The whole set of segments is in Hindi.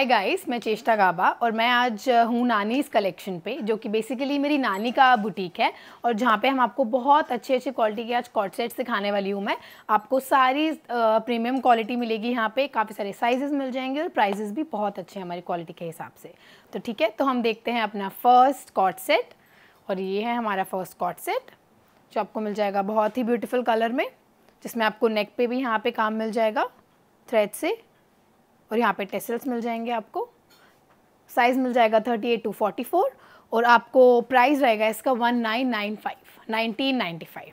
हाय गाइस मैं चेष्टा गाबा और मैं आज हूँ नानी इस कलेक्शन पे जो कि बेसिकली मेरी नानी का बुटीक है और जहाँ पे हम आपको बहुत अच्छे अच्छे क्वालिटी के आज कॉट सेट्स दिखाने वाली हूँ मैं आपको सारी प्रीमियम क्वालिटी मिलेगी यहाँ पे काफ़ी सारे साइजेस मिल जाएंगे और प्राइजेस भी बहुत अच्छे हैं हमारी क्वालिटी के हिसाब से तो ठीक है तो हम देखते हैं अपना फर्स्ट कॉट सेट और ये है हमारा फर्स्ट कॉट सेट जो आपको मिल जाएगा बहुत ही ब्यूटिफुल कलर में जिसमें आपको नेक पे भी यहाँ पर काम मिल जाएगा थ्रेड से और यहाँ पे टेसल्स मिल जाएंगे आपको साइज़ मिल जाएगा thirty eight to forty four और आपको प्राइस रहेगा इसका one nine nine five nineteen ninety five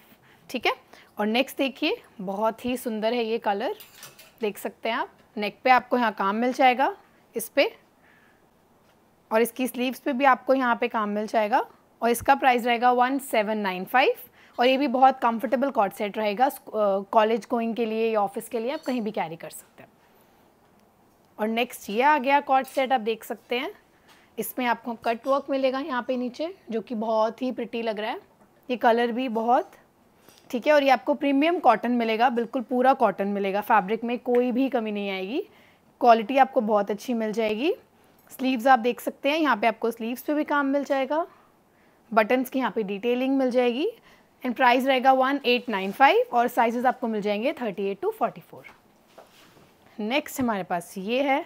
ठीक है और नेक्स्ट देखिए बहुत ही सुंदर है ये कलर देख सकते हैं आप नेक पे आपको यहाँ काम मिल जाएगा इस पर और इसकी स्लीव्स पे भी आपको यहाँ पे काम मिल जाएगा और इसका प्राइस रहेगा वन सेवन नाइन फाइव और ये भी बहुत कंफर्टेबल कॉट सेट रहेगा कॉलेज गोइंग के लिए या ऑफिस के लिए आप कहीं भी कैरी कर सकते हैं और नेक्स्ट ये आ गया कॉर्ड सेट आप देख सकते हैं इसमें आपको कट वर्क मिलेगा यहाँ पे नीचे जो कि बहुत ही प्रिटी लग रहा है ये कलर भी बहुत ठीक है और ये आपको प्रीमियम कॉटन मिलेगा बिल्कुल पूरा कॉटन मिलेगा फैब्रिक में कोई भी कमी नहीं आएगी क्वालिटी आपको बहुत अच्छी मिल जाएगी स्लीव्स आप देख सकते हैं यहाँ पे आपको स्लीव्स पे भी काम मिल जाएगा बटन्स की यहाँ पे डिटेलिंग मिल जाएगी एंड प्राइस रहेगा वन एट नाइन फाइव और साइजेस आपको मिल जाएंगे thirty eight to forty four next हमारे पास ये है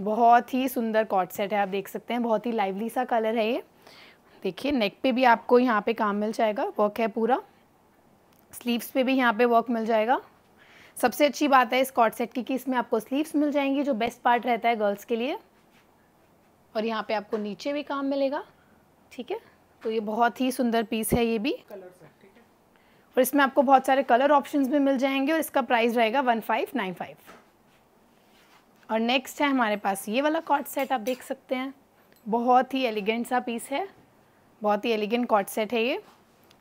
बहुत ही सुंदर कॉट सेट है आप देख सकते हैं बहुत ही लाइवली सा कलर है ये देखिए नेक पे भी आपको यहाँ पे काम मिल जाएगा वर्क है पूरा स्लीव्स पे भी यहाँ पे वर्क मिल जाएगा सबसे अच्छी बात है इस कॉट सेट की कि इसमें आपको स्लीव्स मिल जाएंगी जो बेस्ट पार्ट रहता है गर्ल्स के लिए और यहाँ पे आपको नीचे भी काम मिलेगा ठीक है तो ये बहुत ही सुंदर पीस है ये भी कलर और इसमें आपको बहुत सारे कलर ऑप्शंस भी मिल जाएंगे और इसका प्राइस रहेगा वन फाइव नाइन फाइव और नेक्स्ट है हमारे पास ये वाला कॉट सेट आप देख सकते हैं बहुत ही एलिगेंट सा पीस है बहुत ही एलिगेंट कॉट सेट है ये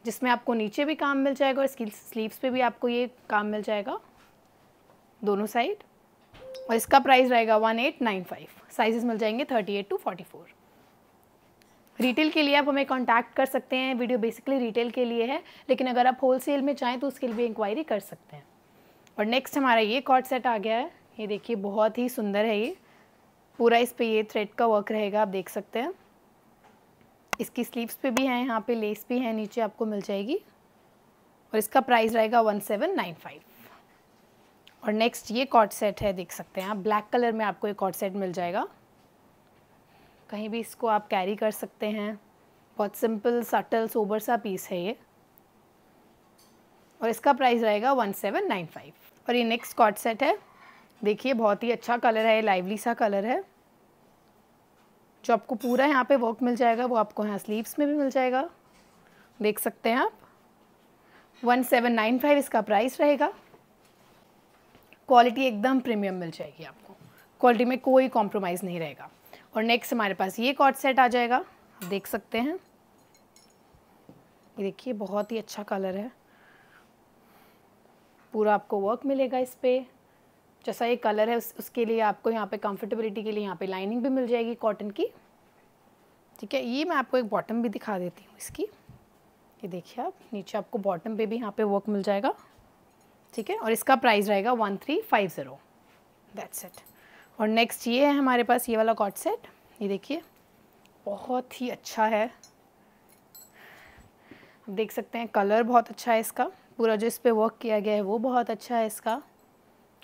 जिसमें आपको नीचे भी काम मिल जाएगा और इसकी स्लीवस पर भी आपको ये काम मिल जाएगा दोनों साइड और इसका प्राइस रहेगा one eight nine five size मिल जाएंगे thirty eight to forty four retail के लिए आप हमें कांटेक्ट कर सकते हैं वीडियो बेसिकली रिटेल के लिए है लेकिन अगर आप होलसेल में चाहें तो उसके लिए भी इंक्वायरी कर सकते हैं और नेक्स्ट हमारा ये कॉट सेट आ गया है ये देखिए बहुत ही सुंदर है ये पूरा इस पर ये थ्रेड का वर्क रहेगा आप देख सकते हैं इसकी स्लीव्स पे भी हैं यहाँ पे लेस भी है नीचे आपको मिल जाएगी और इसका प्राइस रहेगा वन सेवन नाइन फाइव और नेक्स्ट ये कॉट सेट है देख सकते हैं आप ब्लैक कलर में आपको ये कॉर्ड सेट मिल जाएगा कहीं भी इसको आप कैरी कर सकते हैं बहुत सिंपल सटल सोबर सा पीस है ये और इसका प्राइस रहेगा वन सेवन नाइन फाइव और ये नेक्स्ट कॉट सेट है देखिए बहुत ही अच्छा कलर है लाइवली सा कलर है जो आपको पूरा यहाँ पे वर्क मिल जाएगा वो आपको यहाँ स्लीव्स में भी मिल जाएगा देख सकते हैं आप वन सेवन नाइन फाइव इसका प्राइस रहेगा क्वालिटी एकदम प्रीमियम मिल जाएगी आपको क्वालिटी में कोई कॉम्प्रोमाइज़ नहीं रहेगा और नेक्स्ट हमारे पास ये कॉट सेट आ जाएगा आप देख सकते हैं ये देखिए बहुत ही अच्छा कलर है पूरा आपको वर्क मिलेगा इस पर जैसा ये कलर है उस, उसके लिए आपको यहाँ पे कंफर्टेबिलिटी के लिए यहाँ पे लाइनिंग भी मिल जाएगी कॉटन की ठीक है ये मैं आपको एक बॉटम भी दिखा देती हूँ इसकी ये देखिए आप नीचे आपको बॉटम पे भी यहाँ पे वर्क मिल जाएगा ठीक है और इसका प्राइस रहेगा one three five zero that's it और नेक्स्ट ये है हमारे पास ये वाला कॉट सेट ये देखिए बहुत ही अच्छा है आप देख सकते हैं कलर बहुत अच्छा है इसका पूरा जो इस पर वर्क किया गया है वो बहुत अच्छा है इसका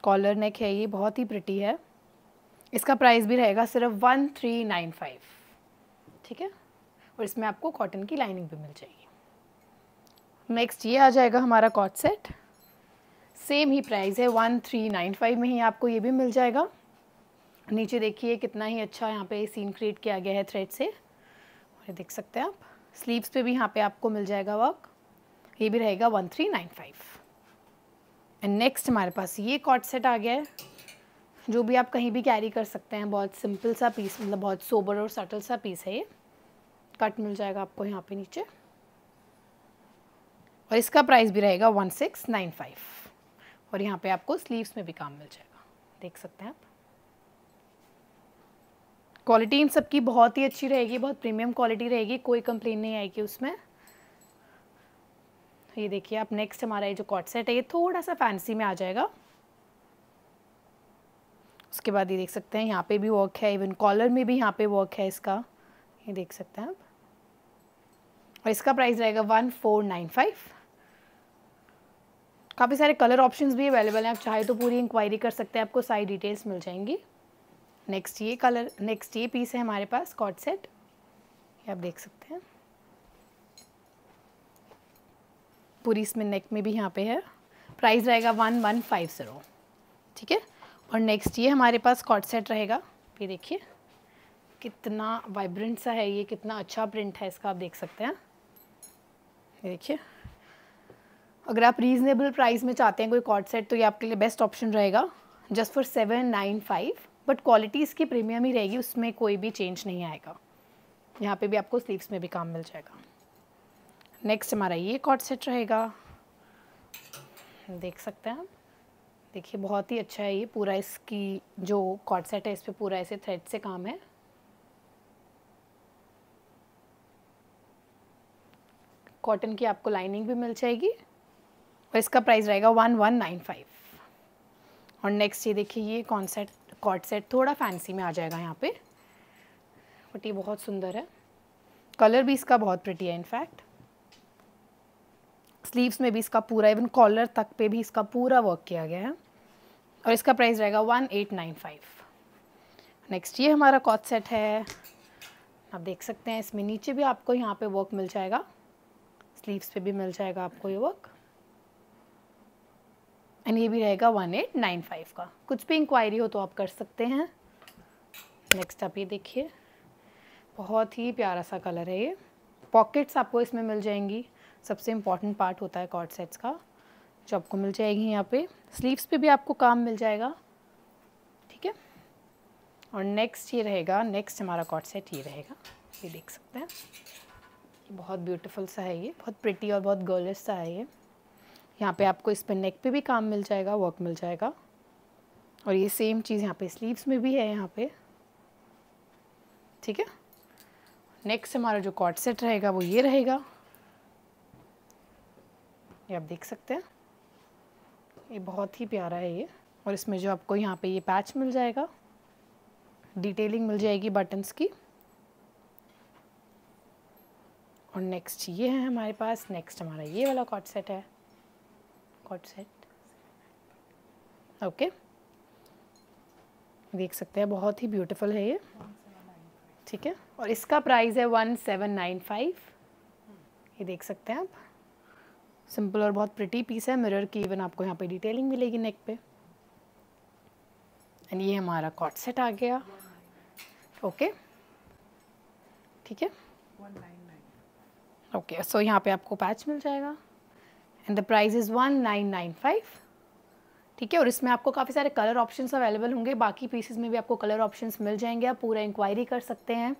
कॉलर नेक है ये बहुत ही प्रिटी है इसका प्राइस भी रहेगा सिर्फ वन थ्री नाइन फाइव ठीक है और इसमें आपको कॉटन की लाइनिंग भी मिल जाएगी नेक्स्ट ये आ जाएगा हमारा कॉट सेट सेम ही प्राइस है वन थ्री नाइन फाइव में ही आपको ये भी मिल जाएगा नीचे देखिए कितना ही अच्छा यहाँ पे सीन क्रिएट किया गया है थ्रेड से ये देख सकते हैं आप स्लीव्स पे भी यहाँ पे आपको मिल जाएगा वर्क ये भी रहेगा one three nine five and next हमारे पास ये कॉट सेट आ गया है जो भी आप कहीं भी कैरी कर सकते हैं बहुत सिंपल सा पीस मतलब बहुत सोबर और सटल सा पीस है ये कट मिल जाएगा आपको यहाँ पे नीचे और इसका प्राइस भी रहेगा वन सिक्स नाइन फाइव और यहाँ पे आपको स्लीव्स में भी काम मिल जाएगा देख सकते हैं आप क्वालिटी इन सबकी बहुत ही अच्छी रहेगी बहुत प्रीमियम क्वालिटी रहेगी कोई कंप्लेन नहीं आएगी उसमें ये देखिए आप नेक्स्ट हमारा ये जो कॉट सेट है ये थोड़ा सा फैंसी में आ जाएगा उसके बाद ये देख सकते हैं यहाँ पे भी वर्क है इवन कॉलर में भी यहाँ पे वर्क है इसका ये देख सकते हैं आप और इसका प्राइस रहेगा वन फोर नाइन फाइव काफ़ी सारे कलर ऑप्शंस भी अवेलेबल हैं आप चाहे तो पूरी इंक्वायरी कर सकते हैं आपको सारी डिटेल्स मिल जाएंगी नेक्स्ट ये कलर नेक्स्ट ये पीस है हमारे पास कॉट सेट ये आप देख सकते हैं पूरी इसमें नेक में भी यहाँ पे है प्राइस रहेगा वन वन फाइव ज़ीरो ठीक है और नेक्स्ट ये हमारे पास कॉट सेट रहेगा ये देखिए कितना वाइब्रेंट सा है ये कितना अच्छा प्रिंट है इसका आप देख सकते हैं ये देखिए अगर आप रीज़नेबल प्राइस में चाहते हैं कोई कॉट सेट तो ये आपके लिए बेस्ट ऑप्शन रहेगा just for seven nine five but quality इसकी प्रीमियम ही रहेगी उसमें कोई भी चेंज नहीं आएगा यहाँ पे भी आपको स्लीव्स में भी काम मिल जाएगा नेक्स्ट हमारा ये कॉट सेट रहेगा देख सकते हैं आप देखिए बहुत ही अच्छा है ये पूरा इसकी जो कॉट सेट है इस पर पूरा ऐसे थ्रेड से काम है कॉटन की आपको लाइनिंग भी मिल जाएगी और इसका प्राइस रहेगा वन वन नाइन फाइव और नेक्स्ट ये देखिए ये कॉन्सेट कॉट सेट थोड़ा फैंसी में आ जाएगा यहाँ पे बट ये बहुत सुंदर है कलर भी इसका बहुत प्रिटी है इनफैक्ट स्लीव्स में भी इसका पूरा इवन कॉलर तक पे भी इसका पूरा वर्क किया गया है और इसका प्राइस रहेगा one eight nine five next ये हमारा कॉट सेट है आप देख सकते हैं इसमें नीचे भी आपको यहाँ पे वर्क मिल जाएगा स्लीव्स पे भी मिल जाएगा आपको ये वर्क एंड ये भी रहेगा वन एट नाइन फाइव का कुछ भी इंक्वायरी हो तो आप कर सकते हैं नेक्स्ट आप ये देखिए बहुत ही प्यारा सा कलर है ये पॉकेट्स आपको इसमें मिल जाएंगी सबसे इम्पॉर्टेंट पार्ट होता है कॉर्ड सेट्स का जो आपको मिल जाएगी यहाँ पे स्लीव्स पे भी आपको काम मिल जाएगा ठीक है और नेक्स्ट ये रहेगा नेक्स्ट हमारा कॉर्ड सेट ये रहेगा ये देख सकते हैं बहुत ब्यूटीफुल सा है ये बहुत प्रिटी और बहुत गर्लिश सा है ये यहाँ पे आपको इस पर नेक पे भी काम मिल जाएगा वर्क मिल जाएगा और ये सेम चीज़ यहाँ पे स्लीव्स में भी है यहाँ पे ठीक है नेक्स्ट हमारा जो कॉट सेट रहेगा वो ये रहेगा ये आप देख सकते हैं ये बहुत ही प्यारा है ये और इसमें जो आपको यहाँ पे ये पैच मिल जाएगा डिटेलिंग मिल जाएगी बटन्स की और नेक्स्ट ये है हमारे पास नेक्स्ट हमारा ये वाला कॉट सेट है कॉर्ड सेट ओके देख सकते हैं बहुत ही ब्यूटीफुल है ये ठीक है और इसका प्राइस है वन सेवन नाइन फाइव ये देख सकते हैं आप सिंपल और बहुत प्रिटी पीस है मिरर की इवन आपको यहाँ पे डिटेलिंग मिलेगी नेक पे एंड ये हमारा कॉट सेट आ गया ओके ठीक है ओके सो यहाँ पे आपको पैच मिल जाएगा and the price is one nine nine five ठीक है और इसमें आपको काफ़ी सारे कलर ऑप्शंस अवेलेबल होंगे बाकी पीसेज में भी आपको कलर ऑप्शंस मिल जाएंगे आप पूरा इंक्वायरी कर सकते हैं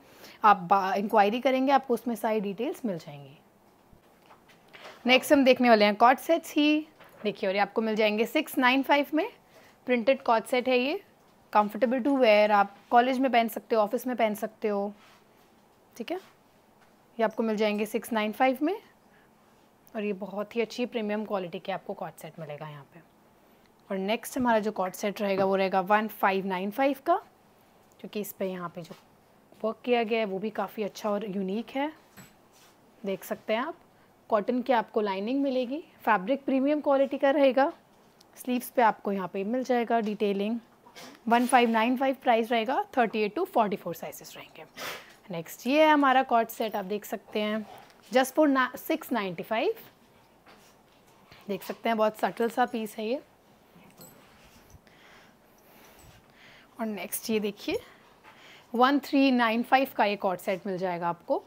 आप इंक्वायरी करेंगे आपको उसमें सारी डिटेल्स मिल जाएंगी नेक्स्ट हम देखने वाले हैं कॉट सेट्स ही देखिए और ये आपको मिल जाएंगे सिक्स नाइन फाइव में प्रिंटेड कॉट सेट है ये कंफर्टेबल टू वेयर आप कॉलेज में पहन सकते हो ऑफिस में पहन सकते हो ठीक है ये आपको मिल जाएंगे सिक्स नाइन फाइव में और ये बहुत ही अच्छी प्रीमियम क्वालिटी के आपको कॉट सेट मिलेगा यहाँ पे और नेक्स्ट हमारा जो कॉट सेट रहेगा वो रहेगा वन फाइव नाइन फाइव का क्योंकि इस पर यहाँ पे जो वर्क किया गया है वो भी काफ़ी अच्छा और यूनिक है देख सकते हैं आप कॉटन की आपको लाइनिंग मिलेगी फैब्रिक प्रीमियम क्वालिटी का रहेगा स्लीव्स पे आपको यहाँ पे मिल जाएगा detailing one five nine five price रहेगा thirty eight to forty four sizes रहेंगे नेक्स्ट ये है हमारा कॉट सेट आप देख सकते हैं जस्ट ना सिक्स नाइन्टी फाइव देख सकते हैं बहुत सटल सा पीस है ये और नेक्स्ट ये देखिए वन थ्री नाइन फाइव का एक कॉट सेट मिल जाएगा आपको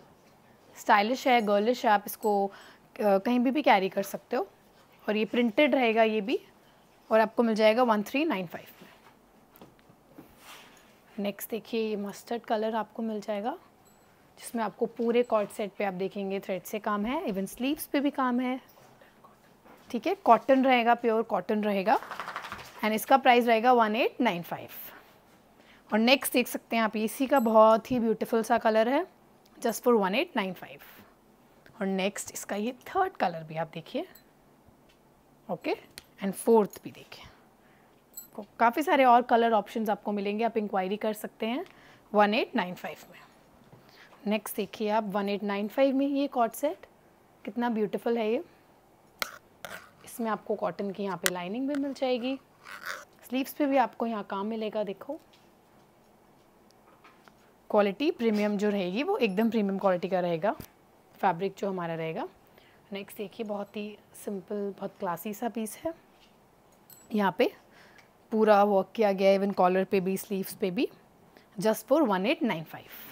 स्टाइलिश है गर्लिश है आप इसको कहीं भी भी कैरी कर सकते हो और ये प्रिंटेड रहेगा ये भी और आपको मिल जाएगा वन थ्री नाइन फाइव में नेक्स्ट देखिए ये मस्टर्ड कलर आपको मिल जाएगा जिसमें आपको पूरे कॉट सेट पे आप देखेंगे थ्रेड से काम है इवन स्लीव्स पे भी काम है ठीक है कॉटन रहेगा प्योर कॉटन रहेगा एंड इसका प्राइस रहेगा वन एट नाइन फाइव और नेक्स्ट देख सकते हैं आप इसी का बहुत ही ब्यूटीफुल सा कलर है just for one eight nine five और नेक्स्ट इसका ये थर्ड कलर भी आप देखिए ओके एंड फोर्थ भी देखिए तो काफ़ी सारे और कलर ऑप्शंस आपको मिलेंगे आप इंक्वायरी कर सकते हैं वन एट नाइन फाइव में नेक्स्ट देखिए आप 1895 में ये कॉट सेट कितना ब्यूटीफुल है ये इसमें आपको कॉटन की यहाँ पे लाइनिंग भी मिल जाएगी स्लीव्स पे भी आपको यहाँ काम मिलेगा देखो क्वालिटी प्रीमियम जो रहेगी वो एकदम प्रीमियम क्वालिटी का रहेगा फैब्रिक जो हमारा रहेगा नेक्स्ट देखिए बहुत ही सिंपल बहुत क्लासी सा पीस है यहाँ पे पूरा वर्क किया गया इवन कॉलर पे भी स्लीव्स पे भी just for one eight nine five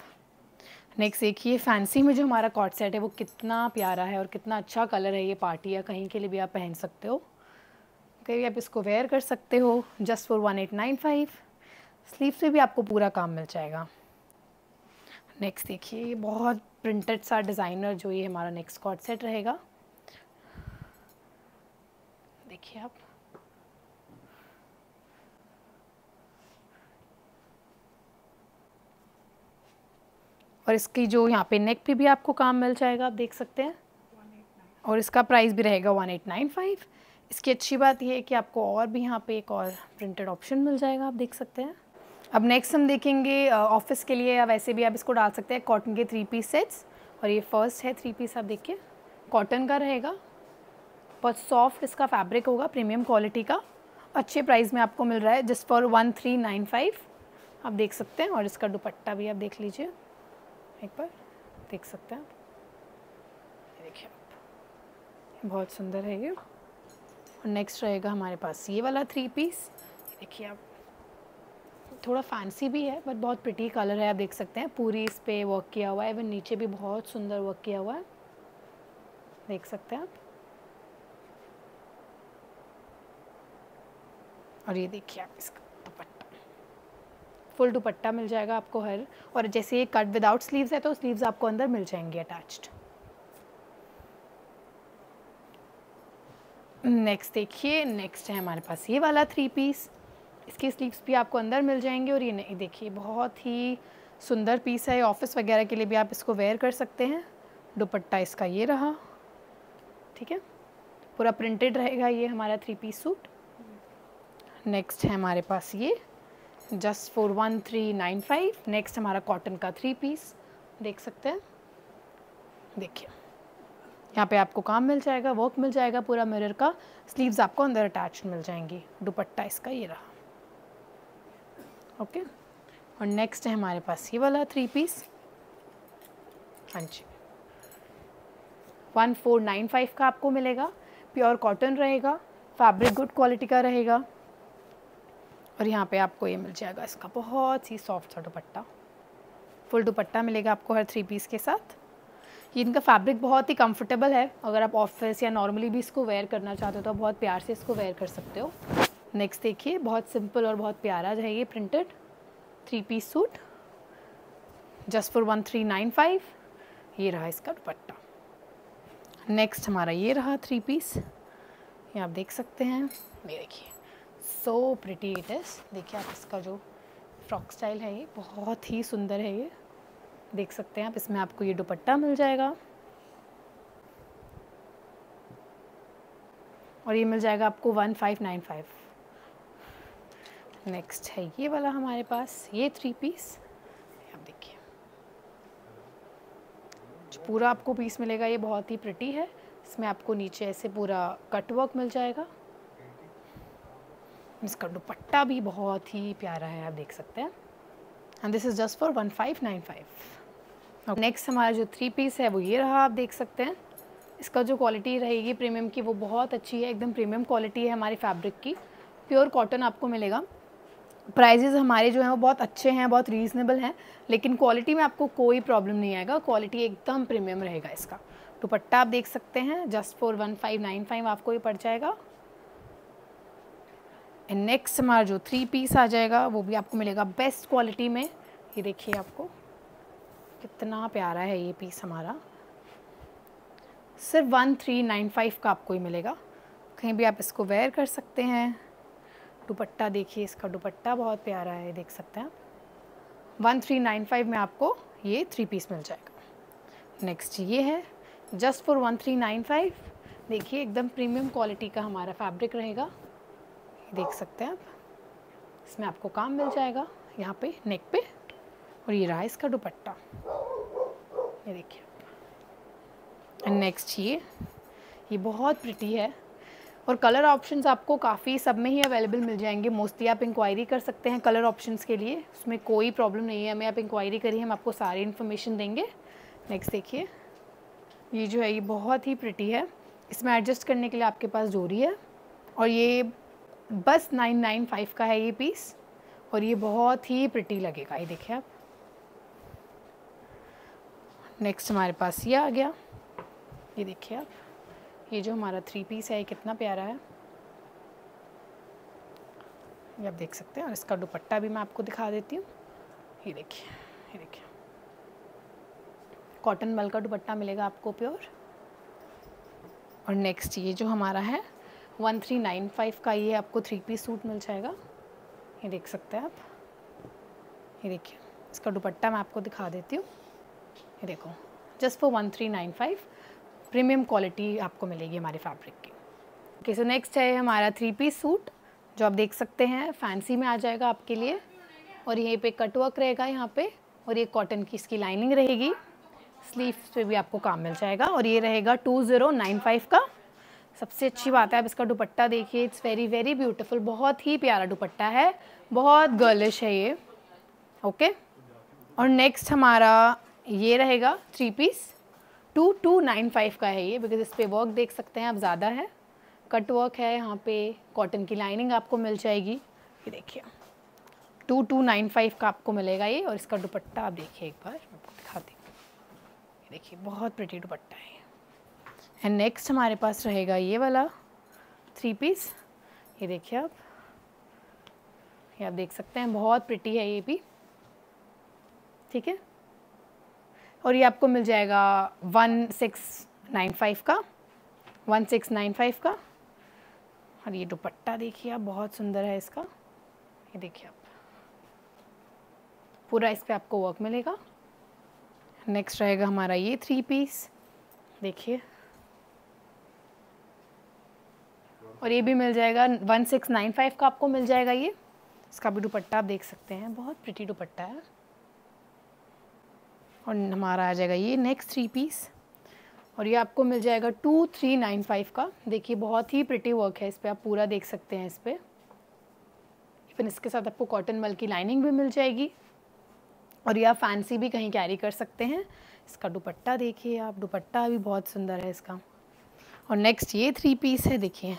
next देखिए फैंसी में जो हमारा कॉट सेट है वो कितना प्यारा है और कितना अच्छा कलर है ये पार्टी या कहीं के लिए भी आप पहन सकते हो कहीं आप इसको वेयर कर सकते हो just for one eight nine five sleeve से भी आपको पूरा काम मिल जाएगा नेक्स्ट देखिए ये बहुत प्रिंटेड सा डिज़ाइनर जो ये हमारा नेक्स्ट कॉट सेट रहेगा देखिए आप और इसकी जो यहाँ पे नेक पे भी आपको काम मिल जाएगा आप देख सकते हैं और इसका प्राइस भी रहेगा वन एट नाइन फाइव इसकी अच्छी बात यह है कि आपको और भी यहाँ पे एक और प्रिंटेड ऑप्शन मिल जाएगा आप देख सकते हैं अब नेक्स्ट हम देखेंगे ऑफिस के लिए या वैसे भी आप इसको डाल सकते हैं कॉटन के थ्री पीस सेट्स और ये फर्स्ट है थ्री पीस आप देखिए कॉटन का रहेगा बहुत सॉफ्ट इसका फैब्रिक होगा प्रीमियम क्वालिटी का अच्छे प्राइस में आपको मिल रहा है just for one three nine five आप देख सकते हैं और इसका दुपट्टा भी आप देख लीजिए एक बार देख सकते हैं आप देखिए आप बहुत सुंदर है ये और नेक्स्ट रहेगा हमारे पास ये वाला थ्री पीस देखिए आप थोड़ा फैंसी भी है बट बहुत प्रिटी कलर है आप देख सकते हैं पूरी इस पर वर्क किया हुआ है इवन नीचे भी बहुत सुंदर वर्क किया हुआ है देख सकते हैं आप और ये देखिए आप इसका फुल दुपट्टा मिल जाएगा आपको हर और जैसे ये कट विदाउट स्लीव्स है तो स्लीव्स आपको अंदर मिल जाएंगे अटैच्ड नेक्स्ट देखिए नेक्स्ट है हमारे पास ये वाला थ्री पीस इसके स्लीव्स भी आपको अंदर मिल जाएंगे और ये नहीं देखिए बहुत ही सुंदर पीस है ऑफिस वगैरह के लिए भी आप इसको वेयर कर सकते हैं दुपट्टा इसका ये रहा ठीक है पूरा प्रिंटेड रहेगा ये हमारा थ्री पीस सूट नेक्स्ट है हमारे पास ये just for one three nine five next हमारा कॉटन का थ्री पीस देख सकते हैं देखिए यहाँ पे आपको काम मिल जाएगा वर्क मिल जाएगा पूरा मिरर का स्लीव्स आपको अंदर अटैच मिल जाएंगी दुपट्टा इसका ये रहा ओके और नेक्स्ट है हमारे पास ये वाला थ्री पीस हाँ जी वन फोर नाइन फाइव का आपको मिलेगा प्योर कॉटन रहेगा फैब्रिक गुड क्वालिटी का रहेगा और यहाँ पे आपको ये मिल जाएगा इसका बहुत ही सॉफ्ट सा दुपट्टा फुल दुपट्टा मिलेगा आपको हर थ्री पीस के साथ ये इनका फैब्रिक बहुत ही कंफर्टेबल है अगर आप ऑफिस या नॉर्मली भी इसको वेयर करना चाहते हो तो आप बहुत प्यार से इसको वेयर कर सकते हो नेक्स्ट देखिए बहुत सिंपल और बहुत प्यारा है ये printed three piece suit just for one three nine five ये रहा इसका दुपट्टा नेक्स्ट हमारा ये रहा थ्री पीस ये आप देख सकते हैं ये देखिए सो प्रिटी इट इज़ देखिए आप इसका जो फ्रॉक स्टाइल है ये बहुत ही सुंदर है ये देख सकते हैं आप इसमें आपको ये दुपट्टा मिल जाएगा और ये मिल जाएगा आपको one five nine five next है ये वाला हमारे पास ये थ्री पीस आप देखिए जो पूरा आपको पीस मिलेगा ये बहुत ही प्रिटी है इसमें आपको नीचे ऐसे पूरा कट वर्क मिल जाएगा इसका दुपट्टा भी बहुत ही प्यारा है आप देख सकते हैं and this is just for one five nine five next हमारा जो थ्री पीस है वो ये रहा आप देख सकते हैं इसका जो क्वालिटी रहेगी प्रीमियम की वो बहुत अच्छी है एकदम प्रीमियम क्वालिटी है हमारी फैब्रिक की प्योर कॉटन आपको मिलेगा प्राइजेज़ हमारे जो हैं वो बहुत अच्छे हैं बहुत रीज़नेबल हैं लेकिन क्वालिटी में आपको कोई प्रॉब्लम नहीं आएगा क्वालिटी एकदम प्रीमियम रहेगा इसका दुपट्टा आप देख सकते हैं just for one five nine five आपको ये पड़ जाएगा एंड नेक्स्ट हमारा जो थ्री पीस आ जाएगा वो भी आपको मिलेगा बेस्ट क्वालिटी में ये देखिए आपको कितना प्यारा है ये पीस हमारा सिर्फ वन थ्री नाइन फाइव का आपको ही मिलेगा कहीं भी आप इसको वेयर कर सकते हैं दुपट्टा देखिए इसका दुपट्टा बहुत प्यारा है देख सकते हैं आप वन थ्री नाइन फाइव में आपको ये थ्री पीस मिल जाएगा नेक्स्ट ये है just for one three nine five देखिए एकदम प्रीमियम क्वालिटी का हमारा फैब्रिक रहेगा देख सकते हैं आप इसमें आपको काम मिल जाएगा यहाँ पे नेक पे और ये रहा इसका दुपट्टा ये देखिए एंड नेक्स्ट ये ये बहुत प्रिटी है और कलर ऑप्शंस आपको काफ़ी सब में ही अवेलेबल मिल जाएंगे मोस्टली आप इंक्वायरी कर सकते हैं कलर ऑप्शंस के लिए उसमें कोई प्रॉब्लम नहीं है हमें आप इंक्वायरी करिए हम आपको सारी इन्फॉर्मेशन देंगे नेक्स्ट देखिए ये जो है ये बहुत ही प्रिटी है इसमें एडजस्ट करने के लिए आपके पास जोरी है और ये बस नाइन नाइन फाइव का है ये पीस और ये बहुत ही प्रिटी लगेगा ये देखिए आप नेक्स्ट हमारे पास ये आ गया ये देखिए आप ये जो हमारा थ्री पीस है ये कितना प्यारा है ये आप देख सकते हैं और इसका दुपट्टा भी मैं आपको दिखा देती हूँ ये देखिए ये देखिए कॉटन मल का दुपट्टा मिलेगा आपको प्योर और नेक्स्ट ये जो हमारा है वन थ्री नाइन फाइव का ये आपको थ्री पीस सूट मिल जाएगा ये देख सकते हैं आप ये देखिए इसका दुपट्टा मैं आपको दिखा देती हूँ ये देखो just for one three nine five premium quality आपको मिलेगी हमारे फैब्रिक की ओके सो नेक्स्ट है हमारा थ्री पीस सूट जो आप देख सकते हैं फैंसी में आ जाएगा आपके लिए और यहीं पे कटवर्क रहेगा यहाँ पे और ये कॉटन की इसकी लाइनिंग रहेगी स्लीव्स पे भी आपको काम मिल जाएगा और ये रहेगा टू ज़ीरो नाइन फाइव का सबसे अच्छी बात है आप इसका दुपट्टा देखिए इट्स वेरी वेरी ब्यूटीफुल बहुत ही प्यारा दुपट्टा है बहुत गर्लिश है ये ओके okay? और नेक्स्ट हमारा ये रहेगा three piece two two nine five का है ये बिकॉज इस पर वर्क देख सकते हैं आप ज़्यादा है कट वर्क है यहाँ पे कॉटन की लाइनिंग आपको मिल जाएगी ये देखिए टू टू नाइन फाइव का आपको मिलेगा ये और इसका दुपट्टा आप देखिए एक बार आपको दिखा देंगे देखिए बहुत प्रटी दुपट्टा है एंड नेक्स्ट हमारे पास रहेगा ये वाला थ्री पीस ये देखिए आप ये आप देख सकते हैं बहुत प्रिटी है ये भी ठीक है और ये आपको मिल जाएगा वन सिक्स नाइन फाइव का वन सिक्स नाइन फाइव का और ये दुपट्टा देखिए आप बहुत सुंदर है इसका ये देखिए आप पूरा इस पर आपको वर्क मिलेगा नेक्स्ट रहेगा हमारा ये थ्री पीस देखिए और ये भी मिल जाएगा वन सिक्स नाइन फाइव का आपको मिल जाएगा ये इसका भी दुपट्टा आप देख सकते हैं बहुत प्रिटी दुपट्टा है और हमारा आ जाएगा ये नेक्स्ट थ्री पीस और ये आपको मिल जाएगा टू थ्री नाइन फाइव का देखिए बहुत ही प्रिटी वर्क है इस पर आप पूरा देख सकते हैं इस पर इवन इसके साथ आपको कॉटन मल की लाइनिंग भी मिल जाएगी और ये आप फैंसी भी कहीं कैरी कर सकते हैं इसका दुपट्टा देखिए आप दुपट्टा भी बहुत सुंदर है इसका और नेक्स्ट ये थ्री पीस है देखिए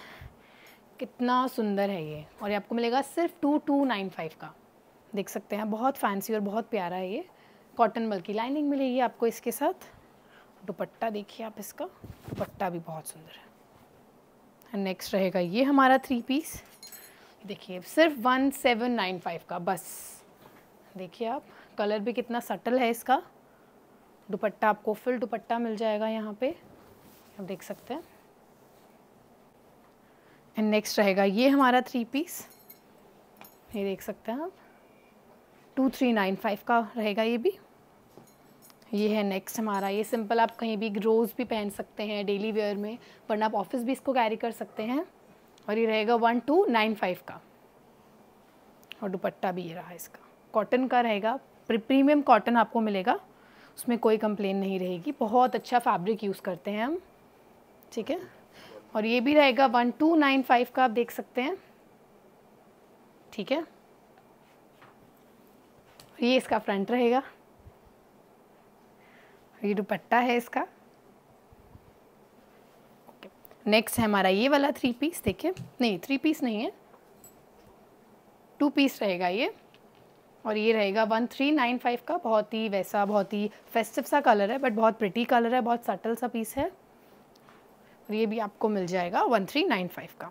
कितना सुंदर है ये और ये आपको मिलेगा सिर्फ टू टू नाइन फाइव का देख सकते हैं बहुत फैंसी और बहुत प्यारा है ये कॉटन बल्कि लाइनिंग मिलेगी आपको इसके साथ दुपट्टा देखिए आप इसका दुपट्टा भी बहुत सुंदर है एंड नेक्स्ट रहेगा ये हमारा थ्री पीस देखिए सिर्फ वन सेवन नाइन फाइव का बस देखिए आप कलर भी कितना सटल है इसका दुपट्टा आपको फुल दुपट्टा मिल जाएगा यहाँ पे आप देख सकते हैं एंड नेक्स्ट रहेगा ये हमारा थ्री पीस ये देख सकते हैं आप टू थ्री नाइन फाइव का रहेगा ये भी ये है नेक्स्ट हमारा ये सिंपल आप कहीं भी ग्रोज भी पहन सकते हैं डेली वेयर में वरना आप ऑफिस भी इसको कैरी कर सकते हैं और ये रहेगा वन टू नाइन फाइव का और दुपट्टा भी ये रहा इसका कॉटन का रहेगा प्रीमियम कॉटन आपको मिलेगा उसमें कोई कंप्लेन नहीं रहेगी बहुत अच्छा फैब्रिक यूज़ करते हैं हम ठीक है और ये भी रहेगा वन टू नाइन फाइव का आप देख सकते हैं ठीक है ये इसका फ्रंट रहेगा ये दुपट्टा है इसका ओके नेक्स्ट है हमारा ये वाला थ्री पीस देखिए नहीं थ्री पीस नहीं है टू पीस रहेगा ये और ये रहेगा वन थ्री नाइन फाइव का बहुत ही वैसा बहुत ही फेस्टिव सा कलर है बट बहुत प्रिटी कलर है बहुत सटल सा पीस है ये भी आपको मिल जाएगा वन थ्री नाइन फाइव का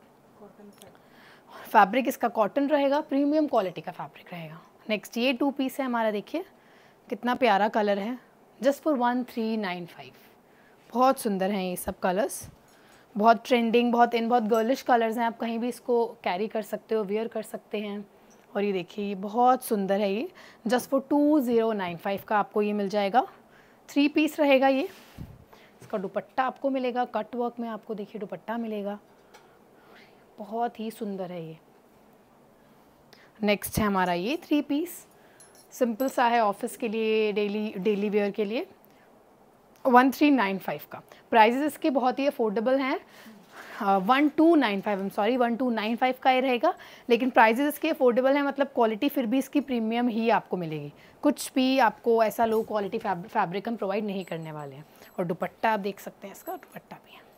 फैब्रिक इसका कॉटन रहेगा प्रीमियम क्वालिटी का फैब्रिक रहेगा नेक्स्ट ये टू पीस है हमारा देखिए कितना प्यारा कलर है just for one three nine five बहुत सुंदर हैं ये सब कलर्स बहुत ट्रेंडिंग बहुत इन बहुत गर्लिश कलर्स हैं आप कहीं भी इसको कैरी कर सकते हो वेयर कर सकते हैं और ये देखिए ये बहुत सुंदर है ये just for two zero nine five का आपको ये मिल जाएगा थ्री पीस रहेगा ये इसका दुपट्टा आपको मिलेगा कट वर्क में आपको देखिए दुपट्टा मिलेगा बहुत ही सुंदर है ये नेक्स्ट है हमारा ये थ्री पीस सिंपल सा है ऑफिस के लिए डेली डेली वेयर के लिए वन थ्री नाइन फाइव का प्राइजेस इसके बहुत ही अफोर्डेबल हैं one two nine five um sorry one two nine five का ही रहेगा लेकिन प्राइजेज इसके अफोर्डेबल हैं मतलब क्वालिटी फिर भी इसकी प्रीमियम ही आपको मिलेगी कुछ भी आपको ऐसा लो क्वालिटी फैब्रिक हम प्रोवाइड नहीं करने वाले हैं और दुपट्टा आप देख सकते हैं इसका दुपट्टा भी है